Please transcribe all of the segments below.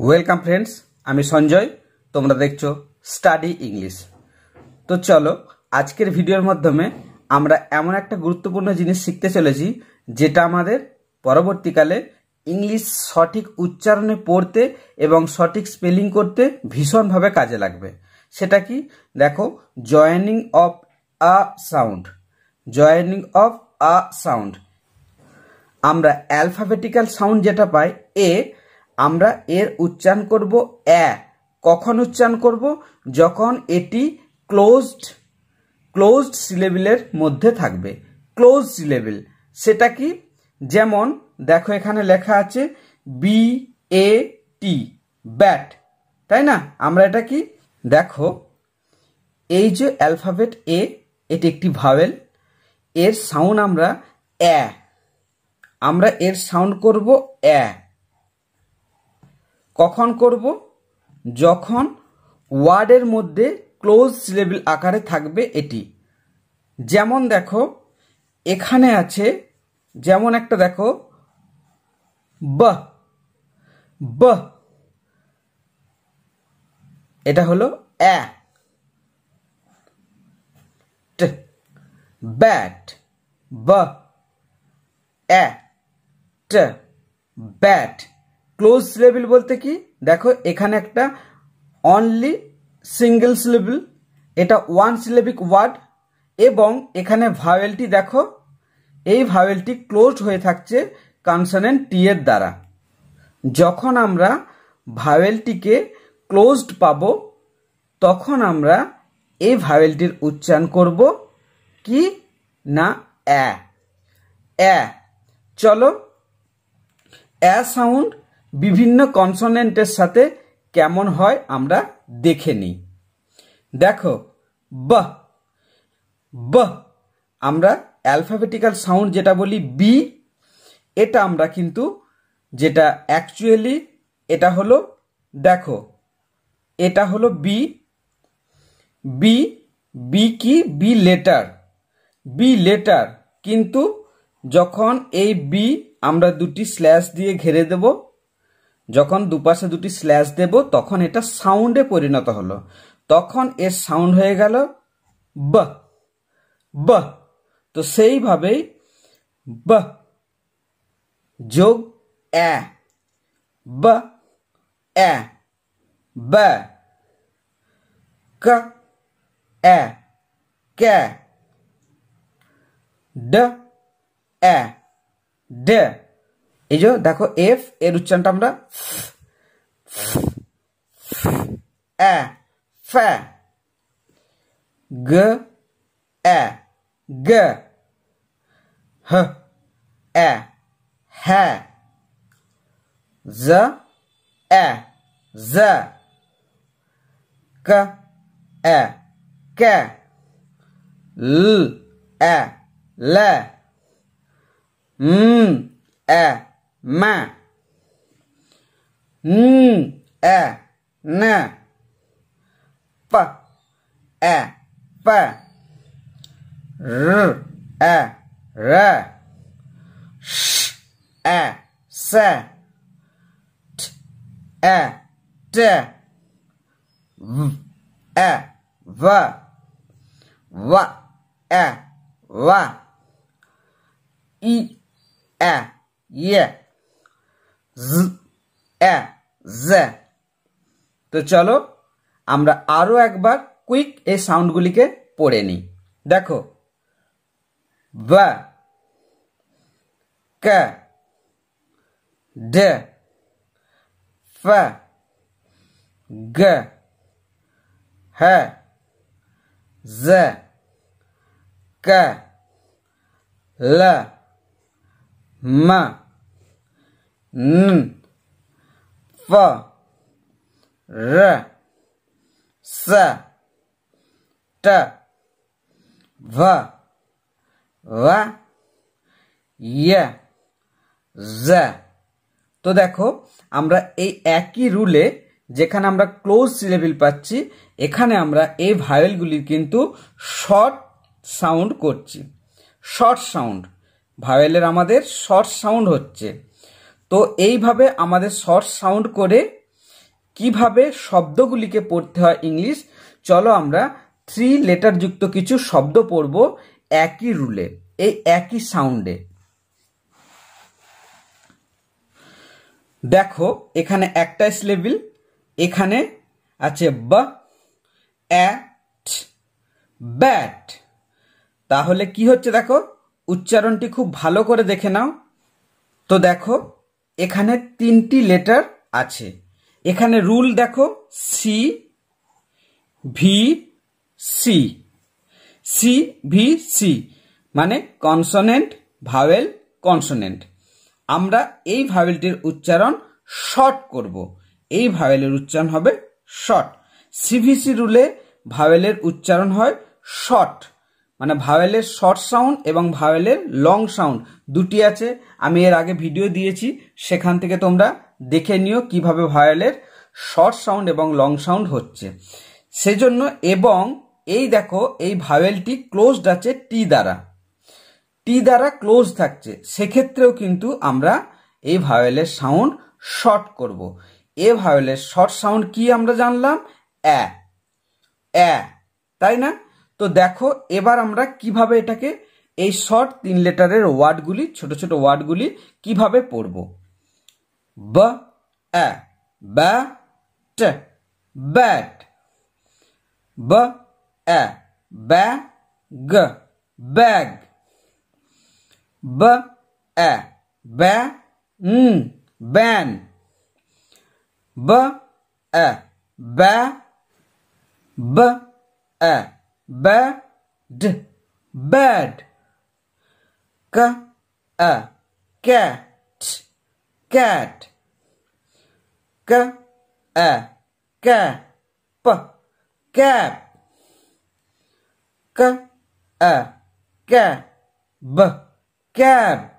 Welcome friends আমি সঞ্জয় তোমরা দেখছো স্টাডি ইংলিশ তো চলো আজকের ভিডিওর মাধ্যমে আমরা এমন একটা গুরুত্বপূর্ণ জিনিস শিখতে চলেছি যেটা আমাদের পরবর্তীকালে ইংলিশ সঠিক উচ্চারণে পড়তে এবং সঠিক স্পেলিং করতে ভীষণভাবে কাজে লাগবে সেটা কি দেখো joining of a sound joining of a sound আমরা অ্যালফাবেটিক্যাল সাউন্ড যেটা পাই এ আমরা এর উচ্চারণ করব অ্যা কখন উচ্চারণ করব যখন এটি ক্লোজড ক্লোজড সিলেবিলের মধ্যে থাকবে ক্লোজ সিলেবিল সেটা কি যেমন দেখো এখানে লেখা আছে বি এ টি ব্যাট তাই না আমরা এটা কি দেখো এই যে অ্যালফাবেট এ এটি একটি ভাওয়েল এর সাউন্ড আমরা অ্যা আমরা এর সাউন্ড করব অ্যা কখন করব যখন ওয়ার্ডের মধ্যে ক্লোজ লেভেল আকারে থাকবে এটি যেমন দেখো এখানে আছে যেমন একটা দেখো ব ব এটা হলো অ্যা ব্যাট ব অ্যা ব্যাট ক্লোজ লেভেল বলতে কি দেখো এখানে একটা অনলি সিঙ্গেল সিলেবিল এটা ওয়ান সিলেবিক ওয়ার্ড এবং এখানে ভাওয়েলটি দেখো এই ভাওয়েলটি ক্লোজ হয়ে থাকছে কনসনেন্ট টি এর দ্বারা যখন আমরা ভাওয়েলটিকে ক্লোজড পাব তখন আমরা এই ভাওয়েলটির উচ্চারণ করব কি না অ্যা অ্যা চলো অ্যা সাউন্ড বিভিন্ন কনসোনেন্টের সাথে কেমন হয় আমরা দেখে নিই দেখো ব ব আমরা অ্যালফাবেটিক্যাল সাউন্ড যেটা বলি বি এটা আমরা কিন্তু যেটা অ্যাকচুয়ালি এটা হলো দেখো এটা হলো বি বি বি কি বি লেটার বি লেটার কিন্তু যখন এই বি আমরা দুটি স্ল্যাশ দিয়ে ঘেরে দেবো যখন দুপাশে দুটি স্ল্যাশ দেব তখন এটা সাউন্ডে পরিণত হলো তখন এর সাউন্ড হয়ে গেল ব ব তো সেইভাবেই ব যোগ অ্যা ব অ্যা ব ক অ্যা ক ড অ্যা ড এই যে দেখো এফ এর উচ্চারণটা আমরা এ ফ গ এ গ হ এ হ জ এ জ ক এ ক ল এ ল ম এ ma n a n p a p r a r sh a s t a t v a v v a v i a yeah জ এ জে তো চলো আমরা আরও একবার কুইক এই সাউন্ডগুলিকে পড়ে নিই দেখো ব ক ড ফ গ হ জ ক ल মা n f r s t v v ই z তো দেখো আমরা এই একই রুলে যেখানে আমরা ক্লোজ সিলেবিল পাচ্ছি এখানে আমরা এই ভায়োলগুলির কিন্তু শর্ট সাউন্ড করছি শর্ট সাউন্ড ভায়োলের আমাদের শর্ট সাউন্ড হচ্ছে তো এইভাবে আমাদের শর্ট সাউন্ড করে কিভাবে শব্দগুলিকে পড়তে হয় ইংলিশ চলো আমরা থ্রি লেটার যুক্ত কিছু শব্দ পড়ব একই রুলে এই একই সাউন্ডে দেখো এখানে একটা স্লেবিল এখানে আছে ব অ্যাট ব্যাট তাহলে কি হচ্ছে দেখো উচ্চারণটি খুব ভালো করে দেখে নাও তো দেখো এখানে তিনটি লেটার আছে এখানে রুল দেখো C V C C V C মানে কনসনেন্ট ভাওয়েল কনসনেন্ট আমরা এই ভাওয়েলটির উচ্চারণ শর্ট করব এই ভাওয়েলের উচ্চারণ হবে শর্ট সিভিসি রুলে ভাওয়েলের উচ্চারণ হয় শর্ট মানে ভাওয়েলের শর্ট সাউন্ড এবং ভাওয়েলের লং সাউন্ড দুটি আছে আমি এর আগে ভিডিও দিয়েছি সেখান থেকে তোমরা দেখে নিও কিভাবে ভাওয়েলের শর্ট সাউন্ড এবং লং সাউন্ড হচ্ছে সেজন্য এবং এই দেখো এই ভাওয়েলটি ক্লোজড আছে টি দ্বারা টি দ্বারা ক্লোজ থাকছে সেক্ষেত্রেও কিন্তু আমরা এই ভাওয়েলের সাউন্ড শর্ট করব। এ ভাওয়েলের শর্ট সাউন্ড কি আমরা জানলাম অ্যা অ্যা তাই না তো দেখো এবার আমরা কিভাবে এটাকে এই শর্ট তিন লেটারের ওয়ার্ডগুলি ছোট ছোট ওয়ার্ডগুলি কিভাবে পড়ব ব অ্যা ব্যাট ব্যাট ব অ্যা ব্যাগ ব্যাগ ব অ্যা ব্যা উম ব্যান ব অ্যা ব্যা ব অ্যা Bad, bad. c a cat cat c a cap cap c a cap cab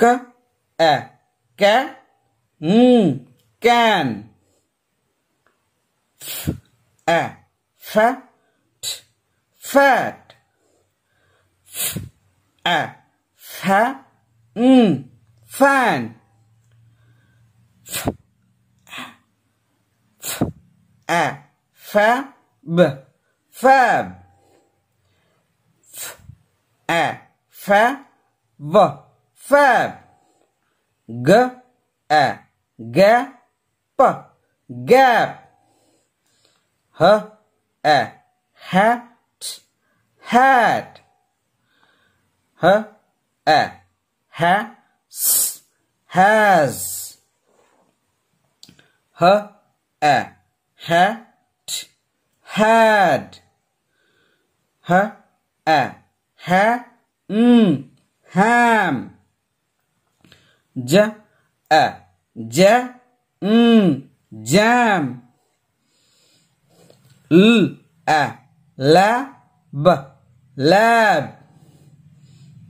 K, A, K, M, Can. F, A, F, T, Fat. fat, fa, F, A, F, M, Fan. F, A, F, A, Fab, Fab. F, A, Fab fab g a gap gap h a hat hat h a has has h a hat had h a ha mm, ham J, A, J, M, jam. L, A, Lab, lab.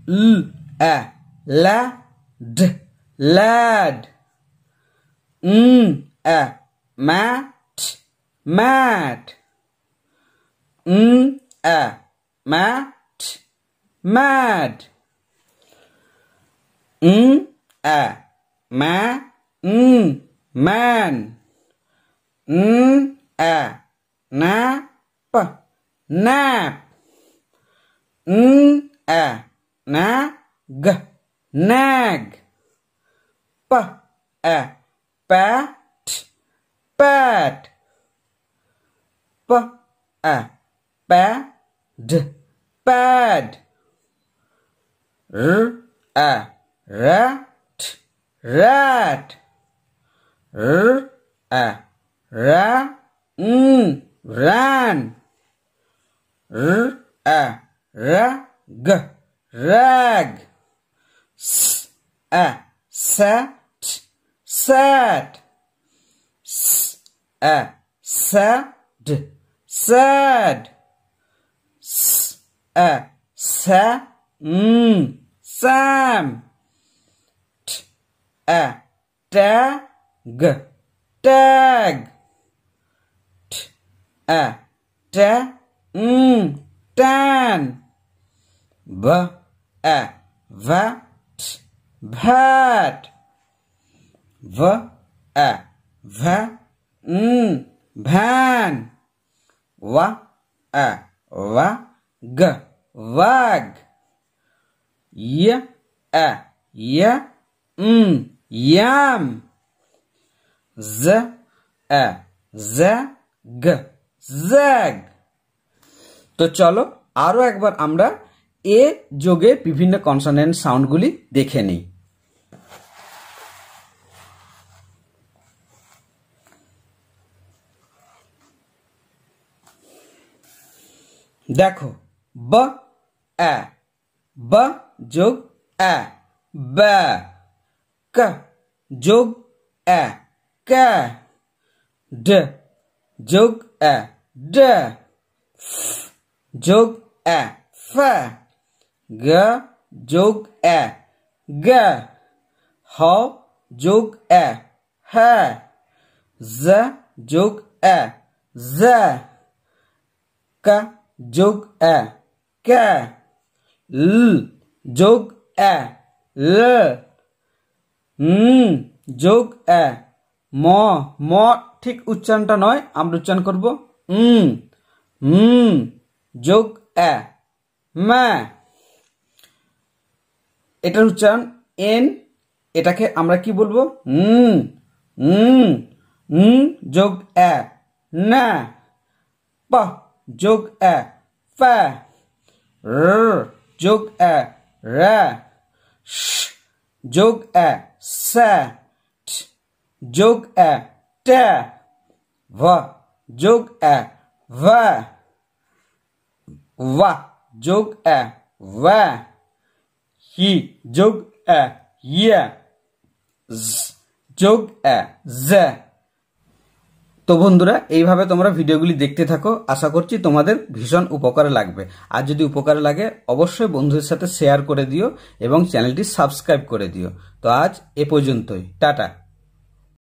L, A, Lad, lad. N, A, mat, mat. N, A, mat, mad. N, a má n man n a nap nap n a g nag p a pat pat p a pad pad r a r rat r a ra n ran r a rag rag s a sat sat s a sad sad s a sa mm, sam a tag tag t a ta n mm. tan b a vat bhat v a va n mm. van wa a g vag y a y m mm. Ям. З. Э. Зэг. Зэг. তো চলো আরও একবার আমরা এ যোগে বিভিন্ন consonant সাউন্ডগুলি দেখে নিই দেখো ব অ্যা ব যোগ অ্যা ব্যা क जोग ए क ड जोग ए ड जोग ए फ ग जोग ए ग ह जोग ए ह ज जोग ए ज k जोग ए k l जोग ए l হুম যোগ এ ম ম ঠিক উচ্চারণটা নয় আমরা উচ্চারণ করব হুম হুম যোগ এ মা এটার উচ্চারণ এন এটাকে আমরা কি বলবো হুম হুম হুম যোগ এ না প যোগ এ ফা র যোগ এ র যোগ এ सैट जोग ए टे व जोग ए व व जोग ए व ही जोग ए ये जोग ए ज তো বন্ধুরা এইভাবে তোমরা ভিডিওগুলি দেখতে থাকো আশা করছি তোমাদের ভীষণ উপকারে লাগবে আর যদি উপকারে লাগে অবশ্যই বন্ধুদের সাথে শেয়ার করে দিও এবং চ্যানেলটি সাবস্ক্রাইব করে দিও তো আজ এ পর্যন্তই টাটা